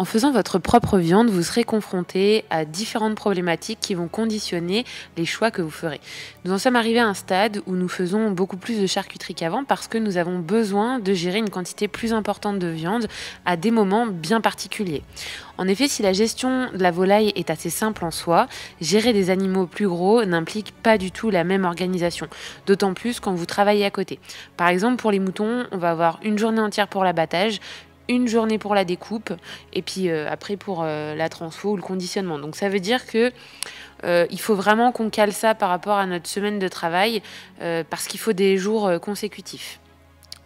En faisant votre propre viande, vous serez confronté à différentes problématiques qui vont conditionner les choix que vous ferez. Nous en sommes arrivés à un stade où nous faisons beaucoup plus de charcuterie qu'avant parce que nous avons besoin de gérer une quantité plus importante de viande à des moments bien particuliers. En effet, si la gestion de la volaille est assez simple en soi, gérer des animaux plus gros n'implique pas du tout la même organisation, d'autant plus quand vous travaillez à côté. Par exemple, pour les moutons, on va avoir une journée entière pour l'abattage, une journée pour la découpe et puis euh, après pour euh, la transfo ou le conditionnement. Donc ça veut dire que euh, il faut vraiment qu'on cale ça par rapport à notre semaine de travail parce qu'il faut des jours consécutifs.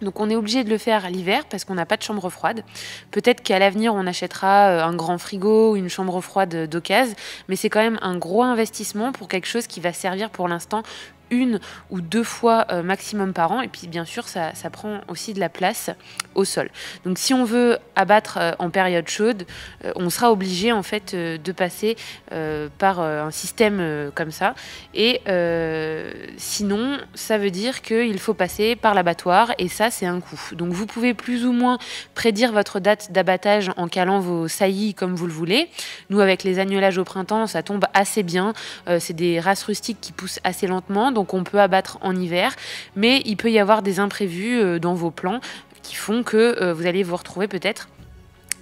Donc on est obligé de le faire l'hiver parce qu'on n'a pas de chambre froide. Peut-être qu'à l'avenir on achètera un grand frigo ou une chambre froide d'occasion, mais c'est quand même un gros investissement pour quelque chose qui va servir pour l'instant une ou deux fois euh, maximum par an. Et puis bien sûr, ça, ça, prend aussi de la place au sol. Donc si on veut abattre euh, en période chaude, euh, on sera obligé en fait de passer par un système comme ça. Et sinon, ça veut dire qu'il faut passer par l'abattoir et ça, c'est un coup. Donc vous pouvez plus ou moins prédire votre date d'abattage en calant vos saillies comme vous le voulez. Nous, avec les agnolages au printemps, ça tombe assez bien. c'est des races rustiques qui poussent assez lentement. Donc qu'on peut abattre en hiver, mais il peut y avoir des imprévus euh, dans vos plans qui font que euh, vous allez vous retrouver peut-être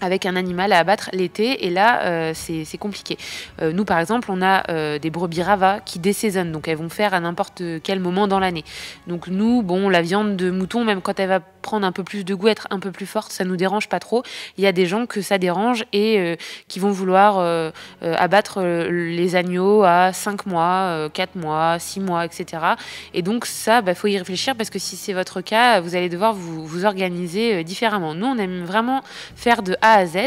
avec un animal à abattre l'été et là euh, c'est compliqué. nous par exemple on a des brebis rava qui désaisonnent donc elles vont faire à n'importe quel moment dans l'année. Donc nous bon la viande de mouton même quand elle va prendre un peu plus de goût, être un peu plus forte, ça nous dérange pas trop. Il y a des gens que ça dérange et euh, qui vont vouloir euh, euh, abattre les agneaux à 5 mois, 4 mois, 6 mois, etc. Et donc ça, il bah, faut y réfléchir parce que si c'est votre cas, vous allez devoir vous, vous organiser différemment. Nous, on aime vraiment faire de A à Z,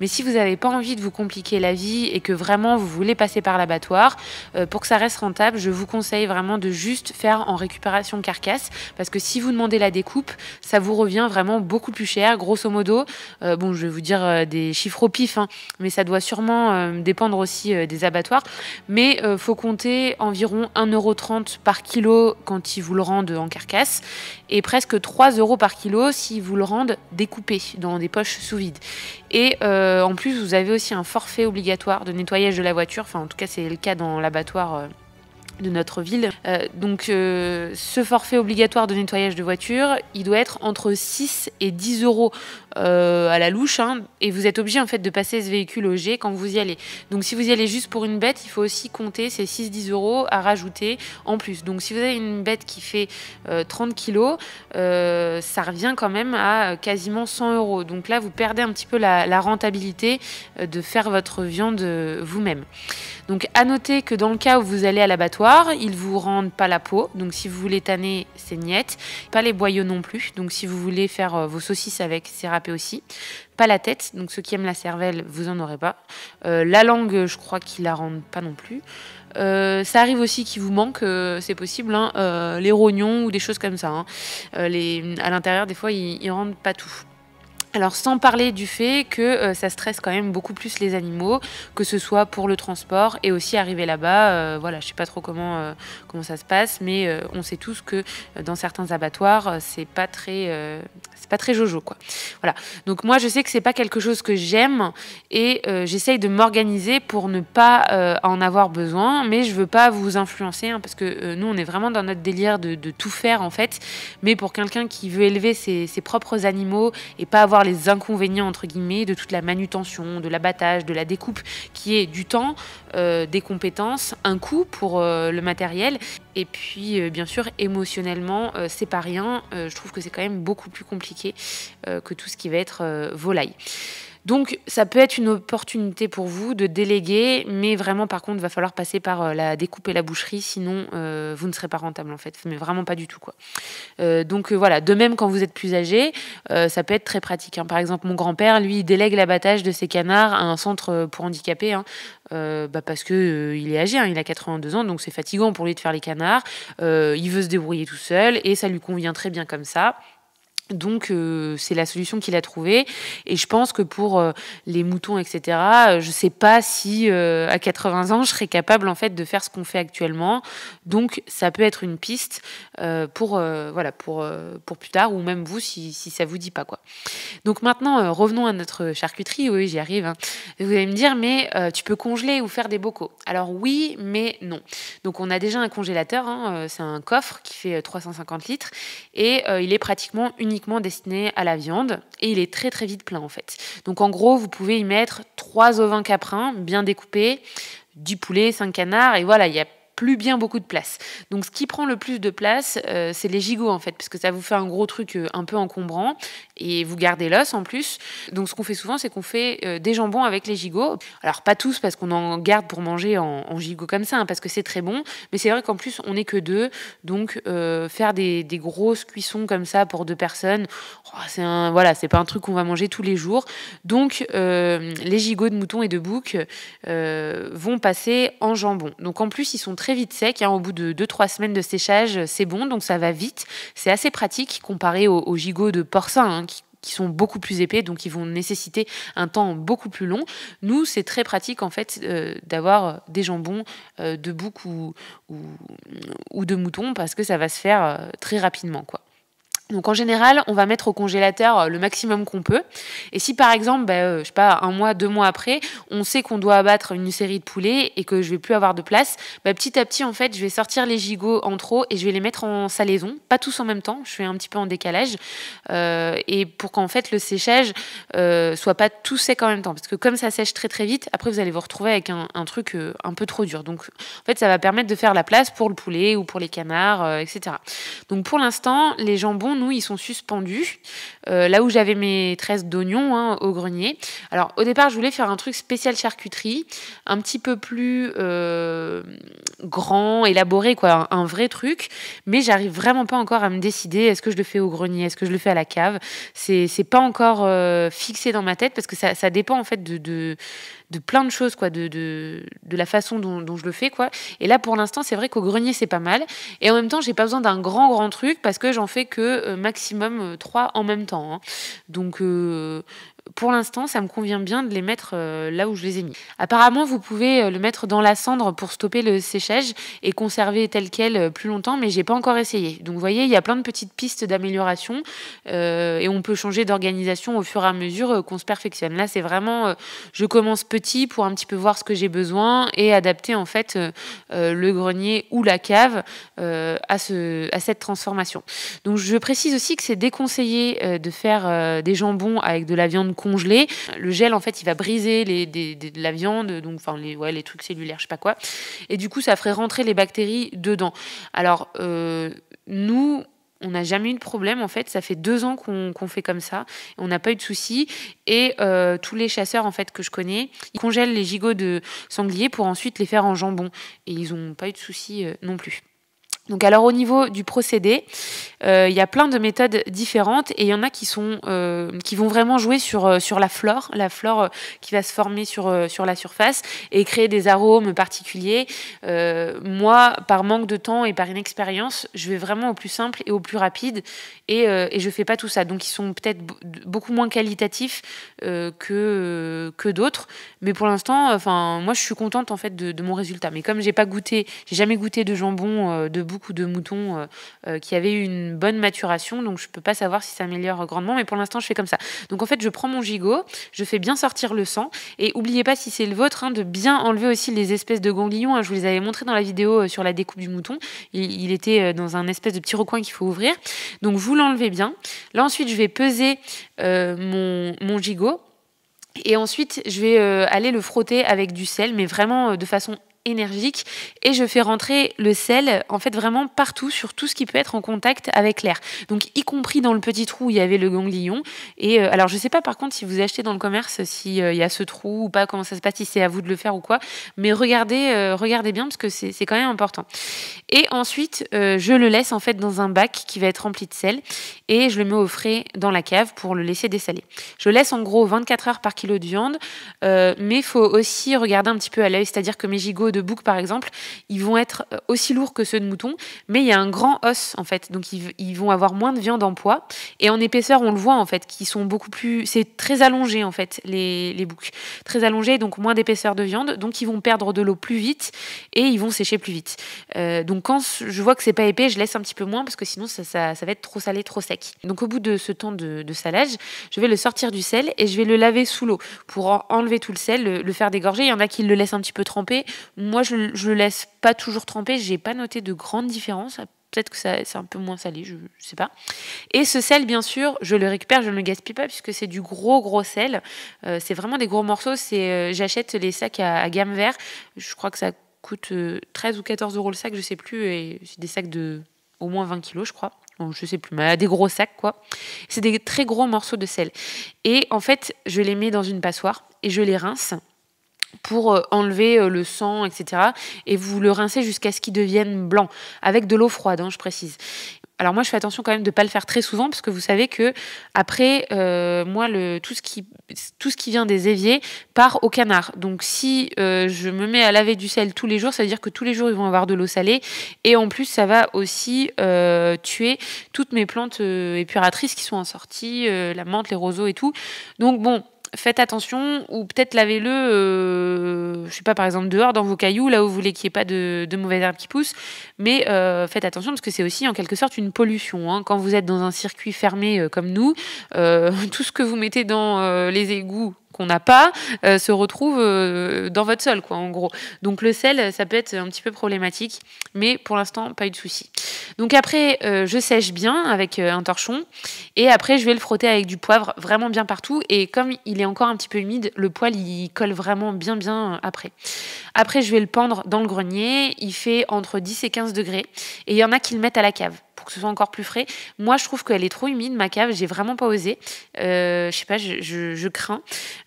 mais si vous n'avez pas envie de vous compliquer la vie et que vraiment vous voulez passer par l'abattoir, pour que ça reste rentable, je vous conseille vraiment de juste faire en récupération carcasse parce que si vous demandez la découpe, ça vous revient vraiment beaucoup plus cher, grosso modo. Euh, bon, je vais vous dire euh, des chiffres au pif, hein, mais ça doit sûrement euh, dépendre aussi des abattoirs. Mais faut compter environ 1,30€ par kilo quand ils vous le rendent en carcasse et presque 3€ par kilo si vous le rendent découpé dans des poches sous vide. Et en plus, vous avez aussi un forfait obligatoire de nettoyage de la voiture. Enfin, en tout cas, c'est le cas dans l'abattoir de notre ville. Euh, donc euh, ce forfait obligatoire de nettoyage de voiture, il doit être entre 6 et 10 euros. Euh, à la louche, hein, et vous êtes obligé en fait de passer ce véhicule au G quand vous y allez. Donc si vous y allez juste pour une bête, il faut aussi compter ces 6-10 euros à rajouter en plus. Donc si vous avez une bête qui fait 30 euh, kilos, euh, ça revient quand même à quasiment 100 euros. Donc là, vous perdez un petit peu la, rentabilité de faire votre viande vous-même. Donc à noter que dans le cas où vous allez à l'abattoir, ils vous rendent pas la peau. Donc si vous voulez tanner, c'est niette. Pas les boyaux non plus. Donc si vous voulez faire vos saucisses avec, c'est rapide aussi. Pas la tête, donc ceux qui aiment la cervelle, vous en aurez pas. Euh, la langue, je crois qu'ils la rendent pas non plus. Euh, ça arrive aussi qu'il vous manque, euh, c'est possible, hein. les rognons ou des choses comme ça. Hein. les, à l'intérieur, des fois, ils rendent pas tout. Alors sans parler du fait que euh, ça stresse quand même beaucoup plus les animaux, que ce soit pour le transport et aussi arriver là-bas. Euh, voilà, je sais pas trop comment euh, comment ça se passe, mais on sait tous que dans certains abattoirs, c'est pas très c'est pas très jojo quoi. Voilà. Donc moi je sais que c'est pas quelque chose que j'aime et j'essaye de m'organiser pour ne pas en avoir besoin, mais je veux pas vous influencer hein, parce que nous on est vraiment dans notre délire de, tout faire en fait. Mais pour quelqu'un qui veut élever ses, propres animaux et pas avoir les inconvénients entre guillemets de toute la manutention, de l'abattage, de la découpe, qui est du temps, euh, des compétences, un coût pour euh, le matériel, et puis euh, bien sûr émotionnellement c'est pas rien. je trouve que c'est quand même beaucoup plus compliqué que tout ce qui va être volaille. Donc ça peut être une opportunité pour vous de déléguer, mais vraiment par contre, il va falloir passer par euh, la découpe et la boucherie, sinon euh, vous ne serez pas rentable en fait, mais vraiment pas du tout quoi. Euh, donc voilà, de même quand vous êtes plus âgé, ça peut être très pratique. Hein. Par exemple, mon grand-père, lui, délègue l'abattage de ses canards à un centre pour handicapés, hein. bah, parce qu'il il est âgé, hein. il a 82 ans, donc c'est fatigant pour lui de faire les canards. il veut se débrouiller tout seul et ça lui convient très bien comme ça. Donc euh, c'est la solution qu'il a trouvée et je pense que pour euh, les moutons etc. je euh, je sais pas si à 80 ans je serais capable en fait de faire ce qu'on fait actuellement. Donc ça peut être une piste pour voilà pour pour plus tard ou même vous si si ça vous dit pas quoi. Donc maintenant revenons à notre charcuterie. Oui j'y arrive. Hein. Vous allez me dire mais tu peux congeler ou faire des bocaux. Alors oui mais non. Donc on a déjà un congélateur. Hein, c'est un coffre qui fait 350 litres et il est pratiquement unique destiné à la viande et il est très très vite plein en fait. Donc en gros, vous pouvez y mettre trois ovins caprins bien découpés, du poulet, cinq canards et voilà, il y plus bien beaucoup de place. Donc ce qui prend le plus de place, euh, c'est les gigots en fait, parce que ça vous fait un gros truc euh, un peu encombrant et vous gardez l'os en plus. Donc ce qu'on fait souvent, c'est qu'on fait euh, des jambons avec les gigots. Alors pas tous parce qu'on en garde pour manger en, gigot comme ça, hein, parce que c'est très bon. Mais c'est vrai qu'en plus on n'est que deux, donc faire des, grosses cuissons comme ça pour deux personnes, oh, c'est un voilà, c'est pas un truc qu'on va manger tous les jours. Donc les gigots de mouton et de bouc vont passer en jambon. Donc en plus ils sont très très vite sec. Hein, au bout de 2-3 semaines de séchage, euh, c'est bon, donc ça va vite. C'est assez pratique comparé aux, gigots de porcins hein, qui sont beaucoup plus épais, donc ils vont nécessiter un temps beaucoup plus long. Nous, c'est très pratique en fait euh, d'avoir euh, des jambons de bouc ou, de mouton parce que ça va se faire très rapidement. quoi. Donc en général, on va mettre au congélateur euh, le maximum qu'on peut. Et si par exemple, bah, euh, je sais pas, un mois, deux mois après, on sait qu'on doit abattre une série de poulets et que je vais plus avoir de place, bah, petit à petit en fait, je vais sortir les gigots en trop et je vais les mettre en salaison, pas tous en même temps. Je fais un petit peu en décalage euh, et pour qu'en fait le séchage euh, soit pas tout sec en même temps, parce que comme ça sèche très très vite, après vous allez vous retrouver avec un, truc un peu trop dur. Donc en fait, ça va permettre de faire la place pour le poulet ou pour les canards, etc. Donc pour l'instant, les jambons nous, ils sont suspendus. Euh, là où j'avais mes tresses d'oignons hein, au grenier. Alors, au départ, je voulais faire un truc spécial charcuterie, un petit peu plus euh, grand, élaboré, quoi, un, vrai truc. Mais j'arrive vraiment pas encore à me décider. Est-ce que je le fais au grenier Est-ce que je le fais à la cave C'est pas encore euh, fixé dans ma tête parce que ça, dépend en fait de, de de plein de choses, quoi, de, de, la façon dont, je le fais, quoi. Et là, pour l'instant, c'est vrai qu'au grenier, c'est pas mal. Et en même temps, j'ai pas besoin d'un grand, grand truc parce que j'en fais que euh, maximum euh, trois en même temps. Hein. Donc, euh, pour l'instant, ça me convient bien de les mettre euh, là où je les ai mis. Apparemment, vous pouvez euh, le mettre dans la cendre pour stopper le séchage et conserver tel quel euh, plus longtemps, mais j'ai pas encore essayé. Donc, vous voyez, il y a plein de petites pistes d'amélioration et on peut changer d'organisation au fur et à mesure qu'on se perfectionne. Là, c'est vraiment, je commence petit pour un petit peu voir ce que j'ai besoin et adapter en fait le grenier ou la cave à, ce, à cette transformation. Donc, je précise aussi que c'est déconseillé de faire des jambons avec de la viande congelé. Le gel, en fait, il va briser les, des, de la viande, donc enfin les, ouais, les trucs cellulaires, je sais pas quoi. Et du coup, ça ferait rentrer les bactéries dedans. Alors, euh, nous, on n'a jamais eu de problème, en fait. Ça fait deux ans qu'on fait comme ça. On n'a pas eu de soucis. Et euh, tous les chasseurs, en fait, que je connais, ils congèlent les gigots de sangliers pour ensuite les faire en jambon. Et ils n'ont pas eu de soucis euh, non plus. Donc alors au niveau du procédé, euh, il y a plein de méthodes différentes et il y en a qui sont euh, qui vont vraiment jouer sur euh, sur la flore, la flore qui va se former sur sur la surface et créer des arômes particuliers. moi, par manque de temps et par inexpérience, je vais vraiment au plus simple et au plus rapide et et je fais pas tout ça. Donc ils sont peut-être beaucoup moins qualitatifs que que d'autres, mais pour l'instant, enfin moi je suis contente en fait de, mon résultat. Mais comme j'ai pas goûté, j'ai jamais goûté de jambon de debout de moutons euh, euh, qui avaient une bonne maturation, donc je peux pas savoir si ça améliore grandement, mais pour l'instant je fais comme ça. Donc en fait, je prends mon gigot, je fais bien sortir le sang, et oubliez pas si c'est le vôtre hein, de bien enlever aussi les espèces de ganglions. Hein. je vous les avais montré dans la vidéo euh, sur la découpe du mouton. Il, était dans un espèce de petit recoin qu'il faut ouvrir. Donc vous l'enlevez bien. Là ensuite, je vais peser mon, gigot. Et ensuite, je vais aller le frotter avec du sel, mais vraiment de façon énergique et je fais rentrer le sel en fait vraiment partout sur tout ce qui peut être en contact avec l'air. Donc y compris dans le petit trou où il y avait le ganglion. Et euh, alors je sais pas par contre si vous achetez dans le commerce s'il euh, y a ce trou ou pas, comment ça se passe, si c'est à vous de le faire ou quoi. Mais regardez, euh, regardez bien parce que c'est quand même important. Et ensuite je le laisse en fait dans un bac qui va être rempli de sel et je le mets au frais dans la cave pour le laisser dessaler. Je laisse en gros 24 heures par kilo de viande, mais faut aussi regarder un petit peu à l'œil, c'est-à-dire que mes gigots de bouc, par exemple, ils vont être euh, aussi lourds que ceux de mouton, mais il y a un grand os, en fait. Donc, ils, vont avoir moins de viande en poids. Et en épaisseur, on le voit, en fait, qui sont beaucoup plus. C'est très allongé, en fait, les, les boucs. Très allongé, donc moins d'épaisseur de viande. Donc, ils vont perdre de l'eau plus vite et ils vont sécher plus vite. Euh, donc, quand je vois que c'est pas épais, je laisse un petit peu moins parce que sinon, ça, ça, va être trop salé, trop sec. Donc, au bout de ce temps de, salage, je vais le sortir du sel et je vais le laver sous l'eau pour enlever tout le sel, le, le faire dégorger. Il y en a qui le laissent un petit peu tremper. Moi, je, ne laisse pas toujours tremper. J'ai pas noté de grande différence. Peut-être que c'est un peu moins salé, je, ne sais pas. Et ce sel, bien sûr, je le récupère, je ne le gaspille pas puisque c'est du gros gros sel. Euh, c'est vraiment des gros morceaux. Euh, j'achète les sacs à, gamme vert. Je crois que ça coûte 13 euh, ou 14 euros le sac, je sais plus. Et c'est des sacs de au moins 20 kilos, je crois. Je je sais plus, mais des gros sacs quoi. C'est des très gros morceaux de sel. Et en fait, je les mets dans une passoire et je les rince pour euh, enlever euh, le sang, etc. Et vous le rincez jusqu'à ce qu'il devienne blanc, avec de l'eau froide, hein, je précise. Alors moi, je fais attention quand même de ne pas le faire très souvent parce que vous savez que après, euh, moi, le, tout, ce qui, tout ce qui vient des éviers part au canard. Donc si je me mets à laver du sel tous les jours, ça veut dire que tous les jours, ils vont avoir de l'eau salée. Et en plus, ça va aussi tuer toutes mes plantes épuratrices qui sont en sortie, la menthe, les roseaux et tout. Donc bon, faites attention ou peut-être lavez-le, je euh, je sais pas, par exemple dehors dans vos cailloux, là où vous voulez qu'il n'y ait pas de, mauvaises herbes qui poussent. Mais euh, faites attention parce que c'est aussi en quelque sorte une pollution. Hein. Quand vous êtes dans un circuit fermé euh, comme nous, tout ce que vous mettez dans les égouts qu'on n'a pas euh, se retrouve euh, dans votre sol, quoi, en gros. Donc le sel, ça peut être un petit peu problématique, mais pour l'instant, pas eu de souci. Donc après, euh, je sèche bien avec un torchon, et après, je vais le frotter avec du poivre vraiment bien partout, et comme il est encore un petit peu humide, le poil, il colle vraiment bien, bien après. Après, je vais le pendre dans le grenier, il fait entre 10 et 15 degrés, et il y en a qui le mettent à la cave pour que ce soit encore plus frais. Moi, je trouve qu'elle est trop humide, ma cave. J'ai vraiment pas osé. Euh, je sais pas, je, crains.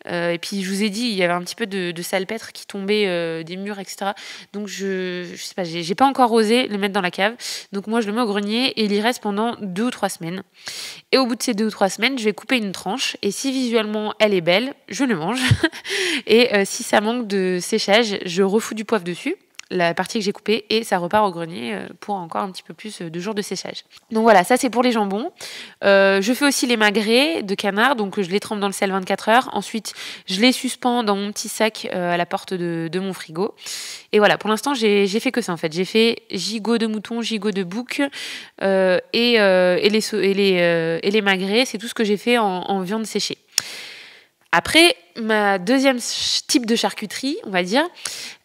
Euh, et puis, je vous ai dit, il y avait un petit peu de, salpêtre qui tombait euh, des murs, etc. Donc, je, je sais pas, j'ai pas encore osé le mettre dans la cave. Donc, moi, je le mets au grenier et il y reste pendant deux ou trois semaines. Et au bout de ces deux ou trois semaines, je vais couper une tranche. Et si visuellement elle est belle, je le mange. et si ça manque de séchage, je refous du poivre dessus la partie que j'ai coupée et ça repart au grenier euh, pour encore un petit peu plus euh, de jours de séchage. Donc voilà, ça c'est pour les jambons. Euh, je fais aussi les magrets de canard, donc je les trempe dans le sel 24 heures. Ensuite, je les suspends dans mon petit sac à la porte de, mon frigo. Et voilà, pour l'instant, j'ai fait que ça en fait. J'ai fait gigot de mouton, gigot de bouc et, les, et, magrets. C'est tout ce que j'ai fait en viande séchée. Après, ma deuxième type de charcuterie, on va dire,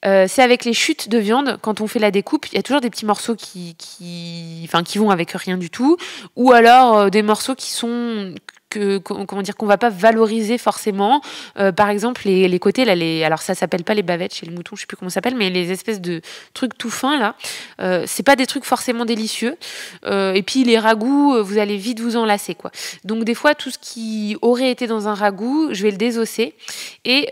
euh, c'est avec les chutes de viande. Quand on fait la découpe, il y a toujours des petits morceaux qui, enfin, qui vont avec rien du tout, ou alors euh, des morceaux qui sont qu'on comment dire qu'on va pas valoriser forcément. Euh, par exemple, les, les, côtés là, alors ça s'appelle pas les bavettes chez le mouton, je sais plus comment ça s'appelle, mais les espèces de trucs tout fins là, euh, c'est pas des trucs forcément délicieux. Euh, et puis les ragoûts, vous allez vite vous enlacer quoi. Donc des fois tout ce qui aurait été dans un ragoût, je vais le désosser et,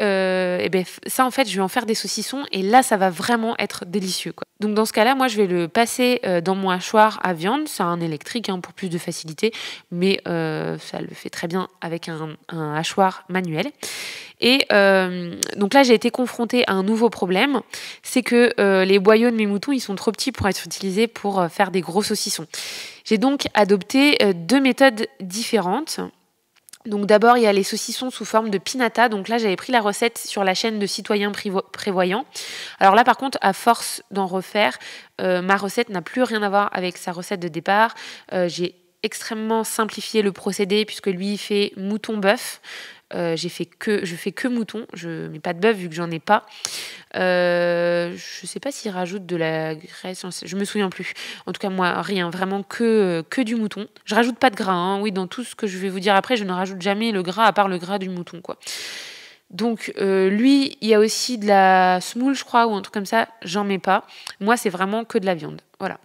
ben ça en fait je vais en faire des saucissons et là ça va vraiment être délicieux Donc dans ce cas là, moi je vais le passer dans mon hachoir à viande, c'est un électrique hein, pour plus de facilité, mais ça le fait très bien avec un, hachoir manuel. Et euh, donc là, j'ai été confrontée à un nouveau problème, c'est que euh, les boyaux de mes moutons, ils sont trop petits pour être utilisés pour euh, faire des gros saucissons. J'ai donc adopté deux méthodes différentes. Donc d'abord, il y a les saucissons sous forme de pinata. Donc là, j'avais pris la recette sur la chaîne de Citoyens Prévoyants. Alors là, par contre, à force d'en refaire, ma recette n'a plus rien à voir avec sa recette de départ. j'ai extrêmement simplifié le procédé puisque lui il fait mouton bœuf. Euh, j'ai fait que je fais que mouton, je mets pas de bœuf vu que j'en ai pas. Euh, je sais pas s'il rajoute de la graisse, je me souviens plus. En tout cas moi rien, vraiment que que du mouton. Je rajoute pas de gras. Hein. Oui, dans tout ce que je vais vous dire après, je ne rajoute jamais le gras à part le gras du mouton quoi. Donc euh, lui, il y a aussi de la semoule, je crois, ou un truc comme ça. J'en mets pas. Moi, c'est vraiment que de la viande. Voilà.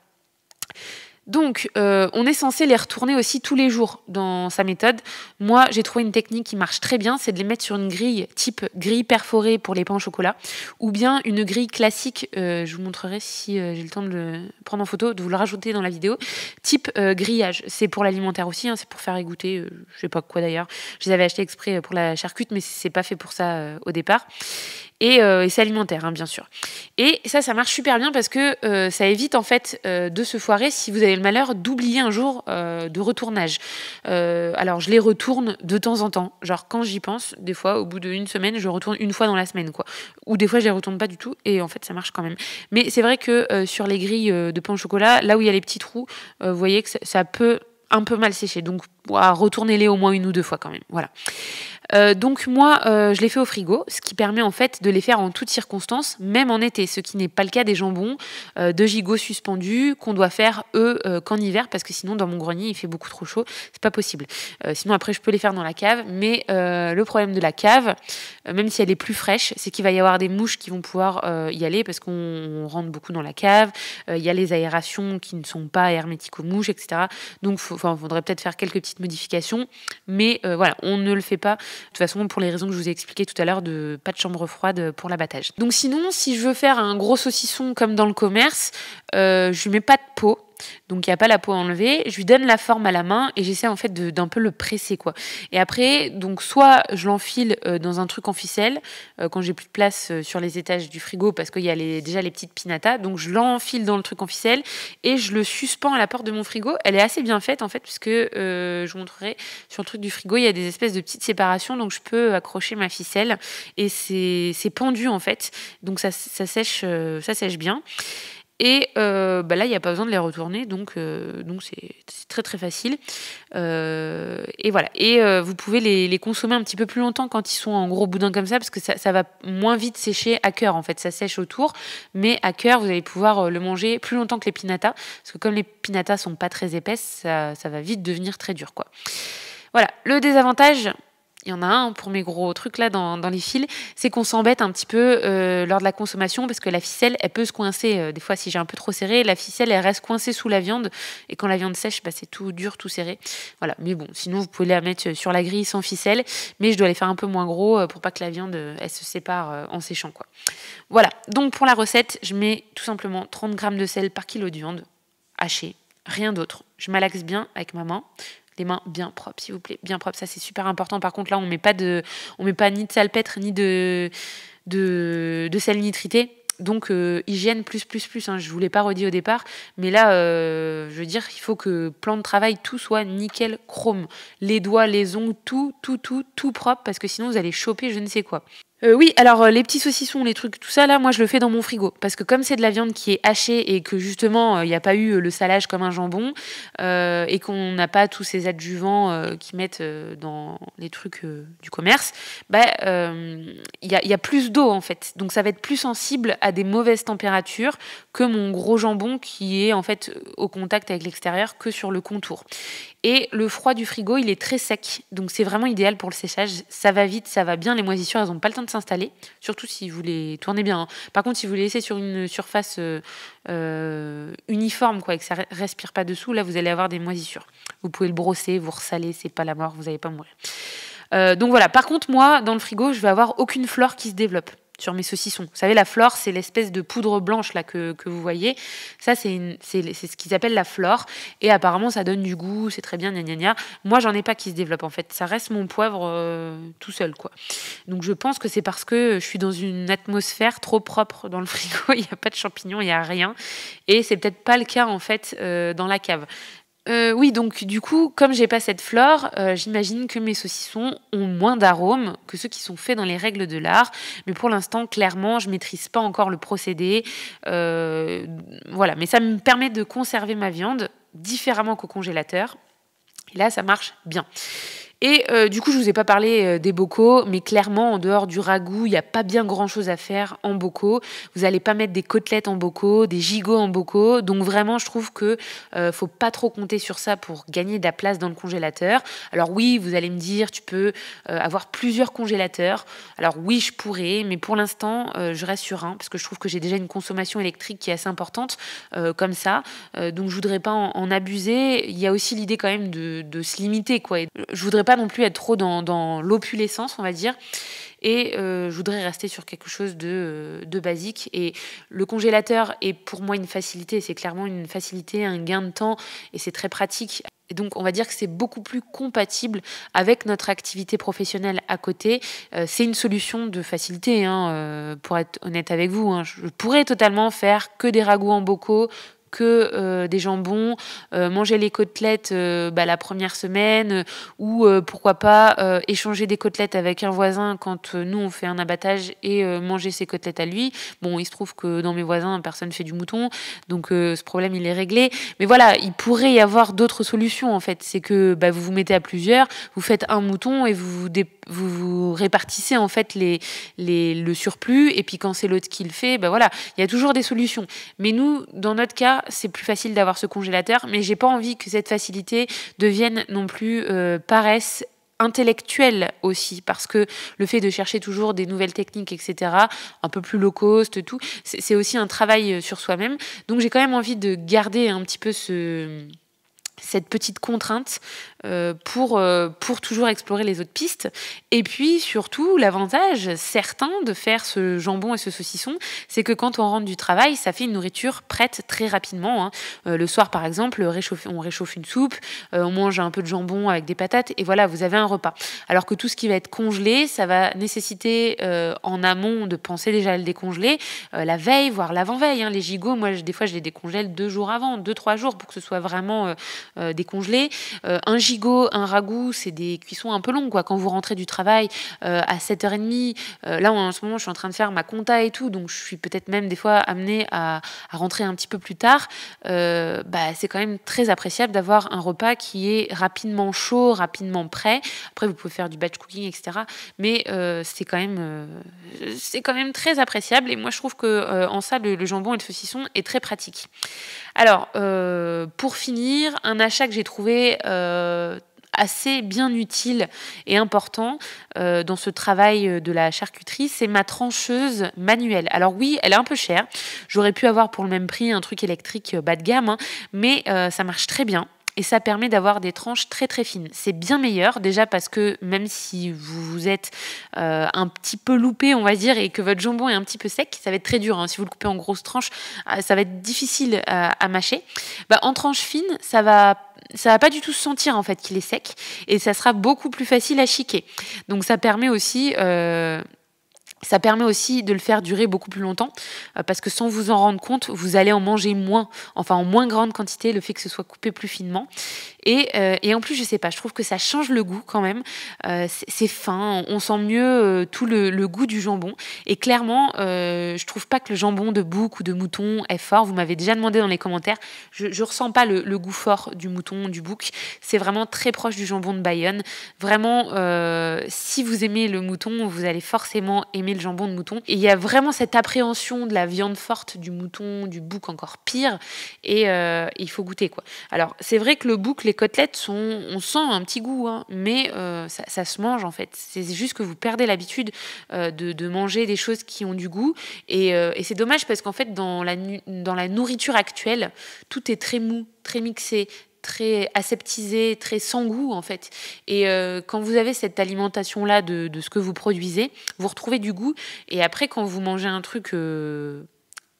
Donc, euh, on est censé les retourner aussi tous les jours dans sa méthode. Moi, j'ai trouvé une technique qui marche très bien, c'est de les mettre sur une grille type grille perforée pour les pains au chocolat, ou bien une grille classique, euh, je vous montrerai si euh, j'ai le temps de le prendre en photo, de vous le rajouter dans la vidéo, type grillage. C'est pour l'alimentaire aussi, hein, c'est pour faire égoutter, je sais pas quoi d'ailleurs. Je les avais achetés exprès pour la charcute, mais c'est pas fait pour ça au départ. Euh, et, c'est alimentaire, hein, bien sûr. Et ça, ça marche super bien parce que euh, ça évite en fait euh, de se foirer si vous avez le malheur d'oublier un jour de retournage. alors, je les retourne de temps en temps. Genre, quand j'y pense, des fois, au bout d'une semaine, je retourne une fois dans la semaine, quoi. Ou des fois, je les retourne pas du tout et en fait, ça marche quand même. Mais c'est vrai que sur les grilles de pain au chocolat, là où il y a les petits trous, vous voyez que ça, peut un peu mal sécher. Donc, retournez-les au moins une ou deux fois quand même. Voilà. Euh, donc moi, euh, je les fais au frigo, ce qui permet en fait de les faire en toutes circonstances, même en été, ce qui n'est pas le cas des jambons euh, de gigot suspendus qu'on doit faire eux qu'en hiver, parce que sinon dans mon grenier il fait beaucoup trop chaud, c'est pas possible. sinon après je peux les faire dans la cave, mais le problème de la cave, même si elle est plus fraîche, c'est qu'il va y avoir des mouches qui vont pouvoir y aller parce qu'on rentre beaucoup dans la cave. Il y a les aérations qui ne sont pas hermétiques aux mouches, etc. Donc il faudrait peut-être faire quelques petites modifications, mais voilà, on ne le fait pas de toute façon, pour les raisons que je vous ai expliquées tout à l'heure, de pas de chambre froide pour l'abattage. Donc sinon, si je veux faire un gros saucisson comme dans le commerce, euh, je lui mets pas de peau donc il n'y a pas la peau enlevée. Je lui donne la forme à la main et j'essaie en fait d'un peu le presser quoi. Et après, donc soit je l'enfile euh, dans un truc en ficelle euh, quand j'ai plus de place euh, sur les étages du frigo parce qu'il y a les, déjà les petites pinatas, donc je l'enfile dans le truc en ficelle et je le suspends à la porte de mon frigo. Elle est assez bien faite en fait puisque je vous montrerai sur le truc du frigo, il y a des espèces de petites séparations donc je peux accrocher ma ficelle et c'est pendu en fait, donc ça, sèche ça sèche bien. Et euh, bah là, il n'y a pas besoin de les retourner, donc euh, donc c'est très très facile. Euh, et voilà. Et vous pouvez les, consommer un petit peu plus longtemps quand ils sont en gros boudin comme ça, parce que ça, va moins vite sécher à cœur. En fait, ça sèche autour, mais à cœur, vous allez pouvoir le manger plus longtemps que les pinatas, parce que comme les pinatas sont pas très épaisses, ça, va vite devenir très dur, Voilà. Le désavantage, il y en a un pour mes gros trucs là dans, les fils, c'est qu'on s'embête un petit peu euh, lors de la consommation parce que la ficelle, elle peut se coincer. Euh, des fois, si j'ai un peu trop serré, la ficelle, elle reste coincée sous la viande. Et quand la viande sèche, bah, c'est tout dur, tout serré. Voilà. Mais bon, sinon, vous pouvez la mettre euh, sur la grille sans ficelle. Mais je dois les faire un peu moins gros pour pas que la viande, elle se sépare en séchant. Quoi. Voilà. Donc, pour la recette, je mets tout simplement 30 g de sel par kilo de viande hachée. Rien d'autre. Je malaxe bien avec ma main les mains bien propres, s'il vous plaît, bien propres. Ça, c'est super important. Par contre, là, on met pas de, on met pas ni de salpêtre, ni de, de, de sel nitrité. Donc, euh, hygiène plus, plus, plus. Hein. Je voulais vous pas redit au départ. Mais là, euh, je veux dire, il faut que plan de travail, tout soit nickel chrome. Les doigts, les ongles, tout, tout, tout, tout propre. Parce que sinon, vous allez choper je ne sais quoi. Euh, oui, alors euh, les petits saucissons, les trucs, tout ça, là, moi je le fais dans mon frigo. Parce que comme c'est de la viande qui est hachée et que justement il euh, n'y a pas eu le salage comme un jambon et qu'on n'a pas tous ces adjuvants qui mettent dans les trucs du commerce, bah, il y, y, a plus d'eau en fait. Donc ça va être plus sensible à des mauvaises températures que mon gros jambon qui est en fait au contact avec l'extérieur que sur le contour. Et le froid du frigo, il est très sec. Donc c'est vraiment idéal pour le séchage. Ça va vite, ça va bien, les moisissures, elles n'ont pas le temps de s'installer, surtout si vous les tournez bien. Hein. Par contre, si vous les laissez sur une surface euh, euh, uniforme, quoi, et que ça respire pas dessous, là, vous allez avoir des moisissures. Vous pouvez le brosser, vous ressaler, c'est pas la mort, vous n'allez pas mourir. Euh, donc voilà. Par contre, moi, dans le frigo, je vais avoir aucune flore qui se développe sur mes saucissons. Vous savez, la flore, c'est l'espèce de poudre blanche là que, que vous voyez. Ça, c'est ce qu'ils appellent la flore. Et apparemment, ça donne du goût, c'est très bien, gna gna gna. Moi, j'en ai pas qui se développe en fait. Ça reste mon poivre euh, tout seul, quoi. Donc, je pense que c'est parce que je suis dans une atmosphère trop propre dans le frigo. il n'y a pas de champignons, il n'y a rien. Et c'est peut-être pas le cas en fait euh, dans la cave. Euh, oui, donc du coup, comme j'ai pas cette flore, euh, j'imagine que mes saucissons ont moins d'arômes que ceux qui sont faits dans les règles de l'art. Mais pour l'instant, clairement, je maîtrise pas encore le procédé. Euh, voilà, mais ça me permet de conserver ma viande différemment qu'au congélateur. là, ça marche bien. Et euh, du coup, je vous ai pas parlé euh, des bocaux, mais clairement, en dehors du ragoût, il n'y a pas bien grand-chose à faire en bocaux. Vous n'allez pas mettre des côtelettes en bocaux, des gigots en bocaux. Donc vraiment, je trouve que ne euh, faut pas trop compter sur ça pour gagner de la place dans le congélateur. Alors oui, vous allez me dire, tu peux avoir plusieurs congélateurs. Alors oui, je pourrais, mais pour l'instant, je reste sur un parce que je trouve que j'ai déjà une consommation électrique qui est assez importante comme ça. donc je voudrais pas en, abuser. Il y a aussi l'idée quand même de, se limiter, quoi. je voudrais pas non plus être trop dans, dans l'opulescence, on va dire. Et euh, je voudrais rester sur quelque chose euh, de, basique. Et le congélateur est pour moi une facilité. C'est clairement une facilité, un gain de temps. Et c'est très pratique. Et donc, on va dire que c'est beaucoup plus compatible avec notre activité professionnelle à côté. Euh, c'est une solution de facilité, hein, pour être honnête avec vous. Hein. Je pourrais totalement faire que des ragoûts en bocaux, que euh, des jambons, euh, manger les côtelettes euh, bah, la première semaine, ou pourquoi pas échanger des côtelettes avec un voisin quand nous on fait un abattage et manger ses côtelettes à lui. Bon, il se trouve que dans mes voisins, personne fait du mouton, donc ce problème il est réglé. Mais voilà, il pourrait y avoir d'autres solutions en fait. C'est que bah, vous vous mettez à plusieurs, vous faites un mouton et vous vous, répartissez en fait les, le surplus, et puis quand c'est l'autre qui le fait, bah, voilà, il y a toujours des solutions. Mais nous, dans notre cas, c'est plus facile d'avoir ce congélateur, mais j'ai pas envie que cette facilité devienne non plus euh, paresse intellectuelle aussi, parce que le fait de chercher toujours des nouvelles techniques, etc., un peu plus low cost, tout, c'est aussi un travail euh, sur soi-même. Donc j'ai quand même envie de garder un petit peu ce, cette petite contrainte euh, pour, euh, pour toujours explorer les autres pistes. Et puis surtout, l'avantage certain de faire ce jambon et ce saucisson, c'est que quand on rentre du travail, ça fait une nourriture prête très rapidement. Hein. Euh, le soir, par exemple, on réchauffe une soupe, on mange un peu de jambon avec des patates, et voilà, vous avez un repas. Alors que tout ce qui va être congelé, ça va nécessiter en amont de penser déjà à le décongeler la veille, voire l'avant-veille. Hein. Les gigots, moi, des fois, je les décongèle deux jours avant, deux, trois jours, pour que ce soit vraiment décongelé. un un ragoût, c'est des cuissons un peu longues. Quoi. Quand vous rentrez du travail euh, à 7h30, euh, là en ce moment je suis en train de faire ma compta et tout, donc je suis peut-être même des fois amenée à, rentrer un petit peu plus tard. Euh, bah, c'est quand même très appréciable d'avoir un repas qui est rapidement chaud, rapidement prêt. Après vous pouvez faire du batch cooking, etc. Mais c'est quand même quand même très appréciable et moi je trouve que en ça le, jambon et le saucisson est très pratique. Alors pour finir, un achat que j'ai trouvé euh, assez bien utile et important euh, dans ce travail euh, de la charcuterie, c'est ma trancheuse manuelle. Alors oui, elle est un peu chère. J'aurais pu avoir pour le même prix un truc électrique bas de gamme, hein, mais ça marche très bien et ça permet d'avoir des tranches très très fines. C'est bien meilleur déjà parce que même si vous êtes euh, un petit peu loupé, on va dire, et que votre jambon est un petit peu sec, ça va être très dur. Hein. Si vous le coupez en grosses tranches, euh, ça va être difficile euh, à mâcher. Bah, en tranches fines, ça va ça va pas du tout se sentir en fait qu'il est sec et ça sera beaucoup plus facile à chiquer. Donc ça permet aussi ça permet aussi de le faire durer beaucoup plus longtemps euh, parce que sans vous en rendre compte, vous allez en manger moins, enfin en moins grande quantité, le fait que ce soit coupé plus finement. Et, euh, en plus, je sais pas, je trouve que ça change le goût quand même. Euh, c'est fin, on sent mieux tout le, goût du jambon. Et clairement, je trouve pas que le jambon de bouc ou de mouton est fort. Vous m'avez déjà demandé dans les commentaires, je, je ressens pas le, le, goût fort du mouton, du bouc. C'est vraiment très proche du jambon de Bayonne. Vraiment, si vous aimez le mouton, vous allez forcément aimer le jambon de mouton. Et il y a vraiment cette appréhension de la viande forte du mouton, du bouc encore pire, et euh, il faut goûter quoi. Alors c'est vrai que le bouc, les côtelettes sont, on sent un petit goût, hein, mais euh, ça, se mange en fait. C'est juste que vous perdez l'habitude euh, de, manger des choses qui ont du goût, et, c'est dommage parce qu'en fait dans la, dans la nourriture actuelle, tout est très mou, très mixé, très aseptisé, très sans goût en fait. Et euh, quand vous avez cette alimentation-là de, ce que vous produisez, vous retrouvez du goût. Et après, quand vous mangez un truc, euh,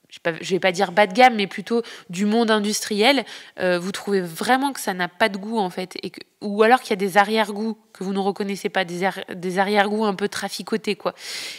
je ne vais, pas dire bas de gamme, mais plutôt du monde industriel, euh, vous trouvez vraiment que ça n'a pas de goût en fait. Et que, ou alors qu'il y a des arrière-goûts que vous ne reconnaissez pas, des, arrière-goûts un peu traficotés quoi.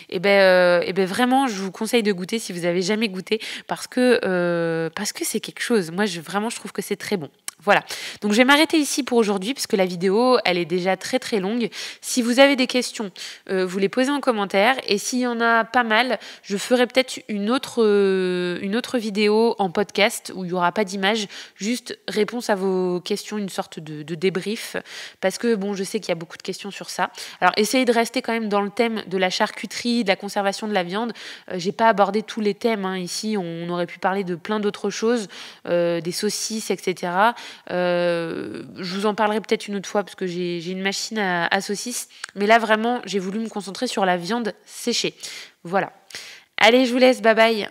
Et ben, ben vraiment, je vous conseille de goûter si vous avez jamais goûté parce que parce que c'est quelque chose. Moi, je, vraiment, je trouve que c'est très bon. Voilà. Donc je vais m'arrêter ici pour aujourd'hui parce que la vidéo, elle est déjà très très longue. Si vous avez des questions, euh, vous les posez en commentaire et s'il y en a pas mal, je ferai peut-être une autre euh, une autre vidéo en podcast où il n'y aura pas d'image, juste réponse à vos questions, une sorte de, débrief parce que bon, je sais qu'il y a beaucoup de questions sur ça. Alors essayez de rester quand même dans le thème de la charcuterie, de la conservation de la viande. Euh, j'ai pas abordé tous les thèmes hein. ici, on aurait pu parler de plein d'autres choses, des saucisses, etc. Euh, je vous en parlerai peut-être une autre fois parce que j'ai une machine à, à saucisses. Mais là, vraiment, j'ai voulu me concentrer sur la viande séchée. Voilà. Allez, je vous laisse. Bye bye.